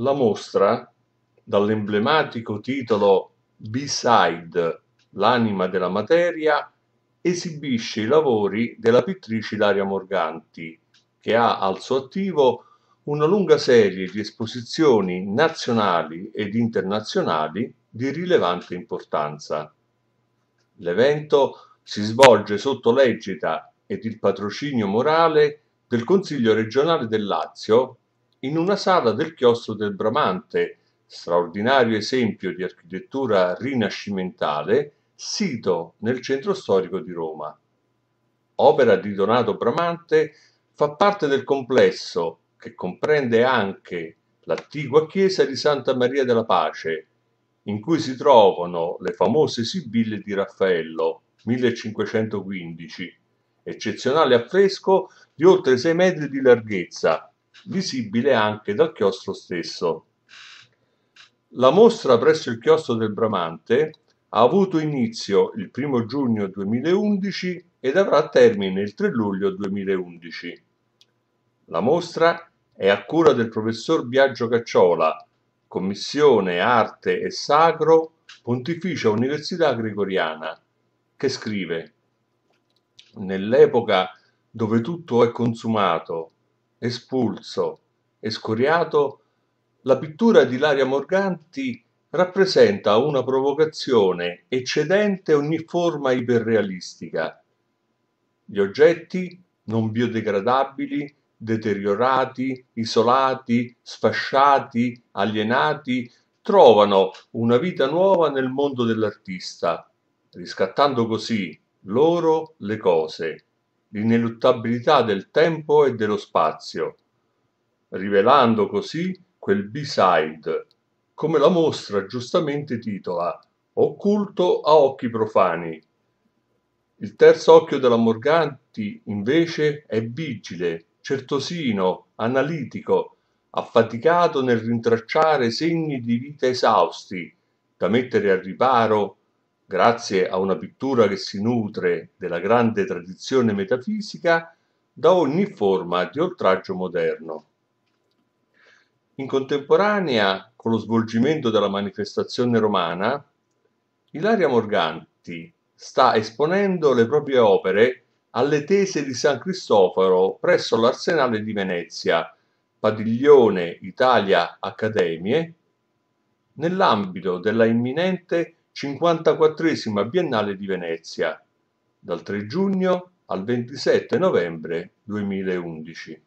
La mostra, dall'emblematico titolo B-Side, l'anima della materia, esibisce i lavori della pittrice Ilaria Morganti, che ha al suo attivo una lunga serie di esposizioni nazionali ed internazionali di rilevante importanza. L'evento si svolge sotto l'egida ed il patrocinio morale del Consiglio regionale del Lazio in una sala del chiostro del Bramante, straordinario esempio di architettura rinascimentale, sito nel centro storico di Roma. Opera di Donato Bramante fa parte del complesso che comprende anche l'antigua chiesa di Santa Maria della Pace, in cui si trovano le famose sibille di Raffaello 1515, eccezionale affresco di oltre 6 metri di larghezza, visibile anche dal chiostro stesso. La mostra presso il chiostro del Bramante ha avuto inizio il 1 giugno 2011 ed avrà termine il 3 luglio 2011. La mostra è a cura del professor Biagio Cacciola, Commissione Arte e Sacro, Pontificia Università Gregoriana, che scrive Nell'epoca dove tutto è consumato, espulso e scoriato, la pittura di Laria Morganti rappresenta una provocazione eccedente ogni forma iperrealistica. Gli oggetti non biodegradabili, deteriorati, isolati, sfasciati, alienati, trovano una vita nuova nel mondo dell'artista, riscattando così loro le cose, l'ineluttabilità del tempo e dello spazio, rivelando così quel B-side, come la mostra giustamente titola Occulto a occhi profani. Il terzo occhio della Morganti, invece, è vigile, certosino, analitico, affaticato nel rintracciare segni di vita esausti, da mettere al riparo grazie a una pittura che si nutre della grande tradizione metafisica, da ogni forma di oltraggio moderno. In contemporanea con lo svolgimento della manifestazione romana, Ilaria Morganti sta esponendo le proprie opere alle tese di San Cristoforo presso l'Arsenale di Venezia, padiglione Italia Accademie, nell'ambito della imminente 54 Biennale di Venezia, dal 3 giugno al 27 novembre 2011.